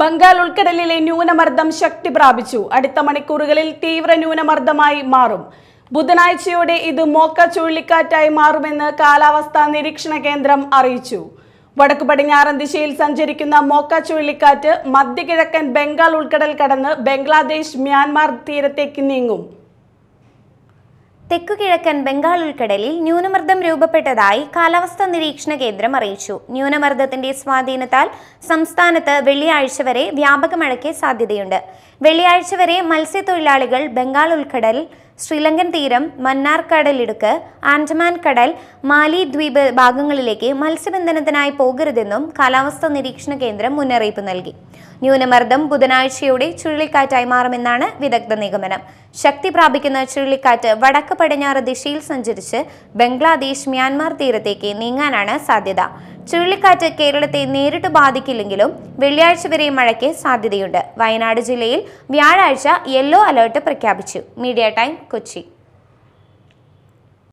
ബംഗാൾ ഉൾക്കടലിലെ ന്യൂനമർദ്ദം ശക്തി പ്രാപിച്ചു അടുത്ത മണിക്കൂറുകളിൽ തീവ്ര ന്യൂനമർദ്ദമായി മാറും ബുധനാഴ്ചയോടെ ഇത് മോക്ക ചുഴലിക്കാറ്റായി മാറുമെന്ന് കാലാവസ്ഥാ നിരീക്ഷണ കേന്ദ്രം അറിയിച്ചു വടക്കു പടിഞ്ഞാറൻ ദിശയിൽ സഞ്ചരിക്കുന്ന മോക്ക ചുഴലിക്കാറ്റ് മധ്യകിഴക്കൻ ബംഗാൾ ഉൾക്കടൽ കടന്ന് ബംഗ്ലാദേശ് മ്യാൻമാർ തീരത്തേക്ക് നീങ്ങും തെക്കുകിഴക്കൻ ബംഗാൾ ഉൾക്കടലിൽ ന്യൂനമർദ്ദം രൂപപ്പെട്ടതായി കാലാവസ്ഥാ നിരീക്ഷണ കേന്ദ്രം അറിയിച്ചു ന്യൂനമർദ്ദത്തിന്റെ സ്വാധീനത്താൽ സംസ്ഥാനത്ത് വെള്ളിയാഴ്ച വരെ വ്യാപക മഴയ്ക്ക് സാധ്യതയുണ്ട് വെള്ളിയാഴ്ച വരെ മത്സ്യത്തൊഴിലാളികൾ ബംഗാൾ ഉൾക്കടൽ ശ്രീലങ്കൻ തീരം മന്നാർ കടലിടുക്ക് ആൻഡമാൻ കടൽ മാലി ദ്വീപ് ഭാഗങ്ങളിലേക്ക് മത്സ്യബന്ധനത്തിനായി പോകരുതെന്നും കാലാവസ്ഥാ നിരീക്ഷണ കേന്ദ്രം മുന്നറിയിപ്പ് നൽകി ന്യൂനമർദ്ദം ബുധനാഴ്ചയോടെ ചുഴലിക്കാറ്റായി മാറുമെന്നാണ് വിദഗ്ധ നിഗമനം ശക്തി പ്രാപിക്കുന്ന ചുഴലിക്കാറ്റ് വടക്ക് പടിഞ്ഞാറ് ദിശയിൽ സഞ്ചരിച്ച് ബംഗ്ലാദേശ് മ്യാൻമാർ തീരത്തേക്ക് നീങ്ങാനാണ് സാധ്യത ചുഴലിക്കാറ്റ് കേരളത്തെ നേരിട്ട് ബാധിക്കില്ലെങ്കിലും വെള്ളിയാഴ്ച വരെ മഴയ്ക്ക് സാധ്യതയുണ്ട് വയനാട് ജില്ലയിൽ വ്യാഴാഴ്ച യെല്ലോ അലേർട്ട് പ്രഖ്യാപിച്ചു മീഡിയ ടൈം കൊച്ചി